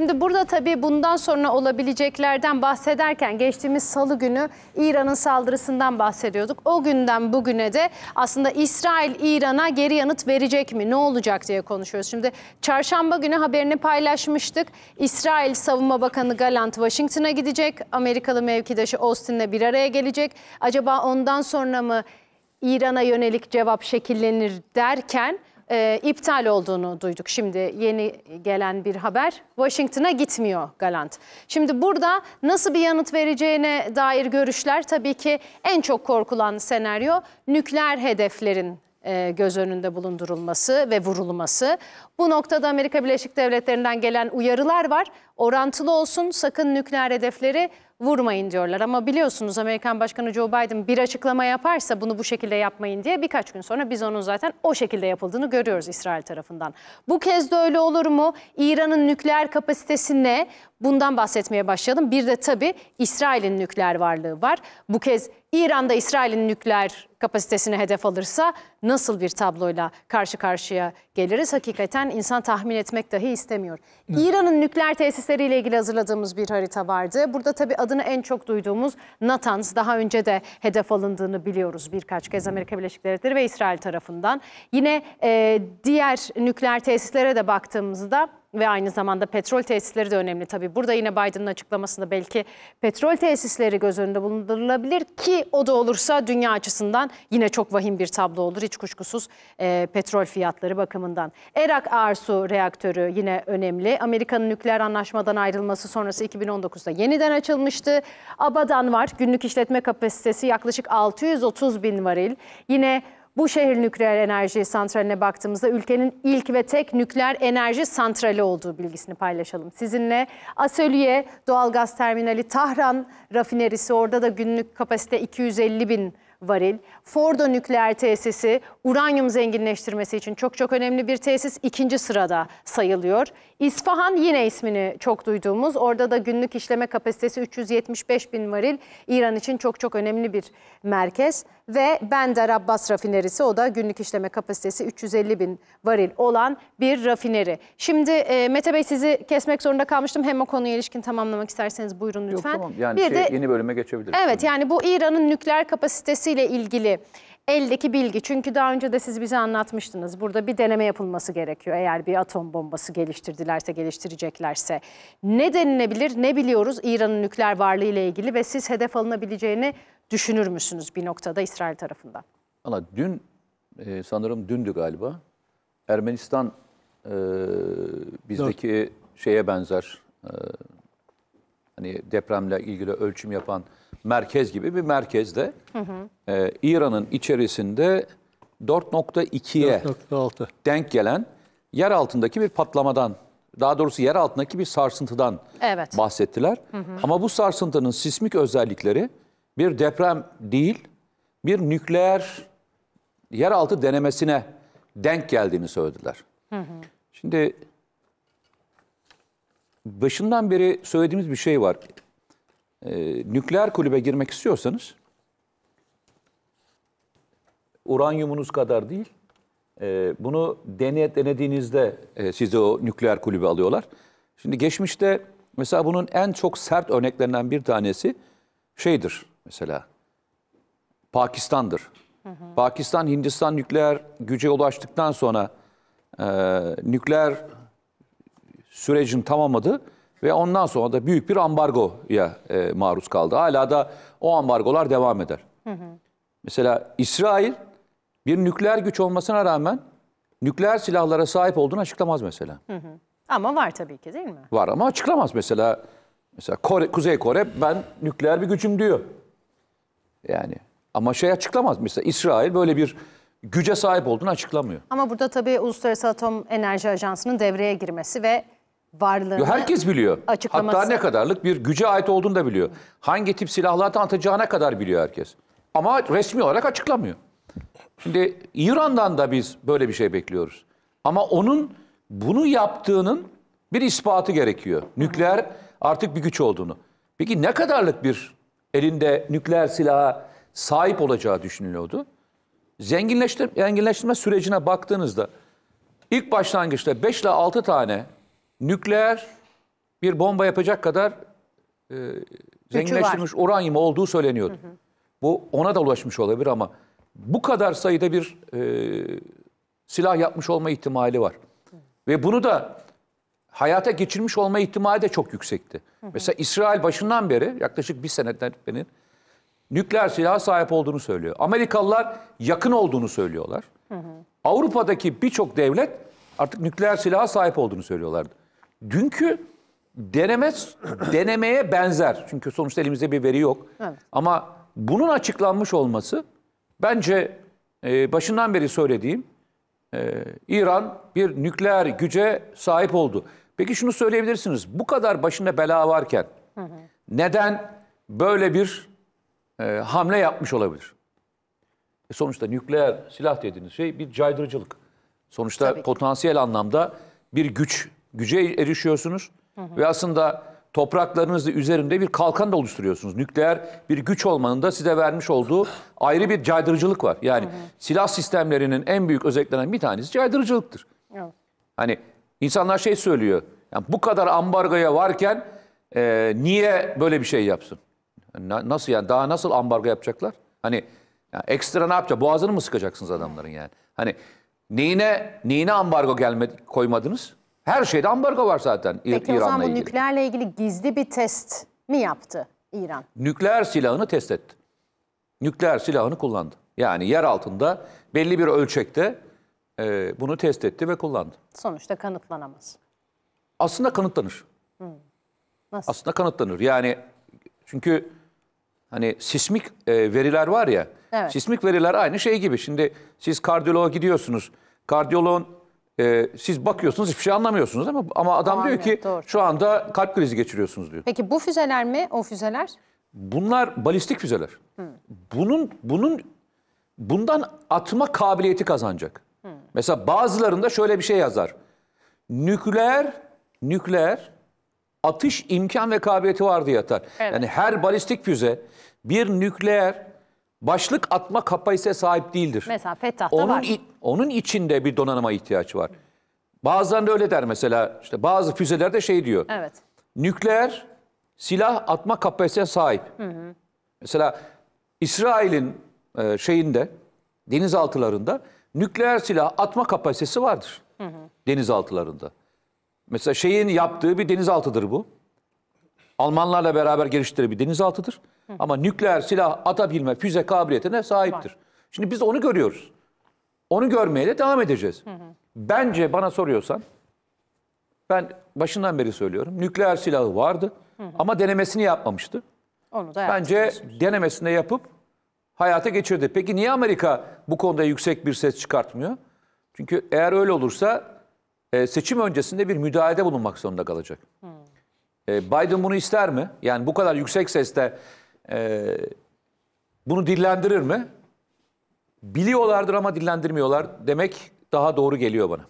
Şimdi burada tabii bundan sonra olabileceklerden bahsederken geçtiğimiz salı günü İran'ın saldırısından bahsediyorduk. O günden bugüne de aslında İsrail İran'a geri yanıt verecek mi? Ne olacak diye konuşuyoruz. Şimdi çarşamba günü haberini paylaşmıştık. İsrail Savunma Bakanı Galant Washington'a gidecek. Amerikalı mevkidaşı Austin'le bir araya gelecek. Acaba ondan sonra mı İran'a yönelik cevap şekillenir derken e, iptal olduğunu duyduk. Şimdi yeni gelen bir haber Washington'a gitmiyor Galant. Şimdi burada nasıl bir yanıt vereceğine dair görüşler tabii ki en çok korkulan senaryo nükleer hedeflerin e, göz önünde bulundurulması ve vurulması. Bu noktada Amerika Birleşik Devletleri'nden gelen uyarılar var orantılı olsun sakın nükleer hedefleri vurmayın diyorlar. Ama biliyorsunuz Amerikan Başkanı Joe Biden bir açıklama yaparsa bunu bu şekilde yapmayın diye birkaç gün sonra biz onun zaten o şekilde yapıldığını görüyoruz İsrail tarafından. Bu kez de öyle olur mu? İran'ın nükleer kapasitesi ne? Bundan bahsetmeye başlayalım. Bir de tabii İsrail'in nükleer varlığı var. Bu kez İran'da İsrail'in nükleer kapasitesine hedef alırsa nasıl bir tabloyla karşı karşıya geliriz? Hakikaten insan tahmin etmek dahi istemiyor. İran'ın nükleer tesisi gösteriyle ilgili hazırladığımız bir harita vardı. Burada tabii adını en çok duyduğumuz Natanz daha önce de hedef alındığını biliyoruz birkaç kez Amerika Birleşik Devletleri ve İsrail tarafından. Yine e, diğer nükleer tesislere de baktığımızda ve aynı zamanda petrol tesisleri de önemli tabii. Burada yine Biden'ın açıklamasında belki petrol tesisleri göz önünde bulundurulabilir ki o da olursa dünya açısından yine çok vahim bir tablo olur hiç kuşkusuz e, petrol fiyatları bakımından. Erak Arsu reaktörü yine önemli. Amerika'nın nükleer anlaşmadan ayrılması sonrası 2019'da yeniden açılmıştı. Abadan var günlük işletme kapasitesi yaklaşık 630 bin varil. Yine bu şehir nükleer enerji santraline baktığımızda ülkenin ilk ve tek nükleer enerji santrali olduğu bilgisini paylaşalım sizinle. Asölye doğalgaz terminali Tahran rafinerisi orada da günlük kapasite 250 bin varil. Fordo nükleer tesisi uranyum zenginleştirmesi için çok çok önemli bir tesis. ikinci sırada sayılıyor. İsfahan yine ismini çok duyduğumuz. Orada da günlük işleme kapasitesi 375 bin varil. İran için çok çok önemli bir merkez. Ve Bender Abbas rafinerisi o da günlük işleme kapasitesi 350 bin varil olan bir rafineri. Şimdi e, Mete Bey sizi kesmek zorunda kalmıştım. Hem o konuya ilişkin tamamlamak isterseniz buyurun lütfen. Yok tamam yani bir şey, de, yeni bölüme geçebiliriz. Evet yani bu İran'ın nükleer kapasitesi ile ilgili eldeki bilgi çünkü daha önce de siz bize anlatmıştınız. Burada bir deneme yapılması gerekiyor eğer bir atom bombası geliştirdilerse geliştireceklerse. Ne denilebilir ne biliyoruz İran'ın nükleer varlığı ile ilgili ve siz hedef alınabileceğini düşünür müsünüz bir noktada İsrail tarafından? Valla dün e, sanırım dündü galiba Ermenistan e, bizdeki Dört. şeye benzer e, hani depremle ilgili ölçüm yapan merkez gibi bir merkezde e, İran'ın içerisinde 4.2'ye denk gelen yer altındaki bir patlamadan daha doğrusu yer altındaki bir sarsıntıdan evet. bahsettiler. Hı hı. Ama bu sarsıntının sismik özellikleri bir deprem değil, bir nükleer yeraltı denemesine denk geldiğini söylediler. Hı hı. Şimdi başından beri söylediğimiz bir şey var. Ee, nükleer kulübe girmek istiyorsanız uranyumunuz kadar değil. E, bunu deney, denediğinizde e, sizi o nükleer kulübe alıyorlar. Şimdi geçmişte mesela bunun en çok sert örneklerinden bir tanesi şeydir mesela. Pakistan'dır. Hı hı. Pakistan, Hindistan nükleer güce ulaştıktan sonra e, nükleer sürecin tamamladı ve ondan sonra da büyük bir ambargoya e, maruz kaldı. Hala da o ambargolar devam eder. Hı hı. Mesela İsrail bir nükleer güç olmasına rağmen nükleer silahlara sahip olduğunu açıklamaz mesela. Hı hı. Ama var tabii ki değil mi? Var ama açıklamaz mesela. Mesela Kore, Kuzey Kore ben nükleer bir gücüm diyor. Yani ama şey açıklamaz mesela İsrail böyle bir güce sahip olduğunu açıklamıyor. Ama burada tabii Uluslararası Atom Enerji Ajansı'nın devreye girmesi ve varlığını Yo, herkes biliyor. Açıklaması. Hatta ne kadarlık bir güce ait olduğunu da biliyor. Hangi tip silahlar atacağına kadar biliyor herkes. Ama resmi olarak açıklamıyor. Şimdi İran'dan da biz böyle bir şey bekliyoruz. Ama onun bunu yaptığının bir ispatı gerekiyor. Nükleer artık bir güç olduğunu. Peki ne kadarlık bir elinde nükleer silaha sahip olacağı düşünülüyordu? Zenginleştirme, zenginleştirme sürecine baktığınızda ilk başlangıçta 5 ile 6 tane nükleer bir bomba yapacak kadar e, zenginleştirilmiş uranyum olduğu söyleniyordu. Hı hı. Bu ona da ulaşmış olabilir ama bu kadar sayıda bir e, silah yapmış olma ihtimali var. Hı. Ve bunu da hayata geçirmiş olma ihtimali de çok yüksekti. Hı hı. Mesela İsrail başından beri yaklaşık bir seneden beri nükleer silah sahip olduğunu söylüyor. Amerikalılar yakın olduğunu söylüyorlar. Hı hı. Avrupa'daki birçok devlet artık nükleer silaha sahip olduğunu söylüyorlardı. Dünkü deneme denemeye benzer. Çünkü sonuçta elimizde bir veri yok. Evet. Ama bunun açıklanmış olması bence e, başından beri söylediğim e, İran bir nükleer güce sahip oldu. Peki şunu söyleyebilirsiniz. Bu kadar başında bela varken hı hı. neden böyle bir e, hamle yapmış olabilir? E sonuçta nükleer silah dediğiniz şey bir caydırıcılık. Sonuçta Tabii. potansiyel anlamda bir güç güce erişiyorsunuz hı hı. ve aslında topraklarınızın üzerinde bir kalkan da oluşturuyorsunuz. Nükleer bir güç olmanın da size vermiş olduğu ayrı bir caydırıcılık var. Yani hı hı. silah sistemlerinin en büyük özelliklerinden bir tanesi caydırıcılıktır. Evet. Hani insanlar şey söylüyor. Yani bu kadar ambargoya varken e, niye böyle bir şey yapsın? Na, nasıl yani daha nasıl ambargo yapacaklar? Hani yani ekstra ne yapacak? Boğazını mı sıkacaksınız adamların yani? Hani neyine neyine ambargo gelme koymadınız? Her şeyde ambargo var zaten İran'la ilgili. Peki o zaman bu nükleerle ilgili gizli bir test mi yaptı İran? Nükleer silahını test etti. Nükleer silahını kullandı. Yani yer altında belli bir ölçekte e, bunu test etti ve kullandı. Sonuçta kanıtlanamaz. Aslında kanıtlanır. Hmm. Nasıl? Aslında kanıtlanır. Yani çünkü hani sismik e, veriler var ya. Evet. Sismik veriler aynı şey gibi. Şimdi siz kardiyoloğa gidiyorsunuz. Kardiyoloğun e, siz bakıyorsunuz hiçbir şey anlamıyorsunuz ama ama adam Anladım, diyor ki doğru. şu anda kalp krizi geçiriyorsunuz diyor. Peki bu füzeler mi o füzeler? Bunlar balistik füzeler. Hı. Bunun bunun bundan atma kabiliyeti kazanacak. Hı. Mesela bazılarında şöyle bir şey yazar. Nükleer nükleer atış imkan ve kabiliyeti var diye yatar. Evet. Yani her balistik füze bir nükleer başlık atma kapasitesine sahip değildir. Mesela Fettah'ta Onun var. Onun içinde bir donanıma ihtiyaç var. Bazıları da öyle der mesela. işte bazı füzelerde şey diyor. Evet. Nükleer silah atma kapasitesine sahip. Hı hı. Mesela İsrail'in e, şeyinde denizaltılarında nükleer silah atma kapasitesi vardır. Hı hı. Denizaltılarında. Mesela şeyin yaptığı bir denizaltıdır bu. Almanlarla beraber geliştirdiği bir denizaltıdır. Hı. Ama nükleer silah atabilme füze kabiliyetine sahiptir. Var. Şimdi biz onu görüyoruz. Onu görmeye de devam edeceğiz. Hı hı. Bence bana soruyorsan ben başından beri söylüyorum. Nükleer silahı vardı hı hı. ama denemesini yapmamıştı. Onu da Bence denemesini de yapıp hayata geçirdi. Peki niye Amerika bu konuda yüksek bir ses çıkartmıyor? Çünkü eğer öyle olursa e, seçim öncesinde bir müdahalede bulunmak zorunda kalacak. Hmm. E, Biden bunu ister mi? Yani bu kadar yüksek sesle e, bunu dillendirir mi? Biliyorlardır ama dillendirmiyorlar demek daha doğru geliyor bana.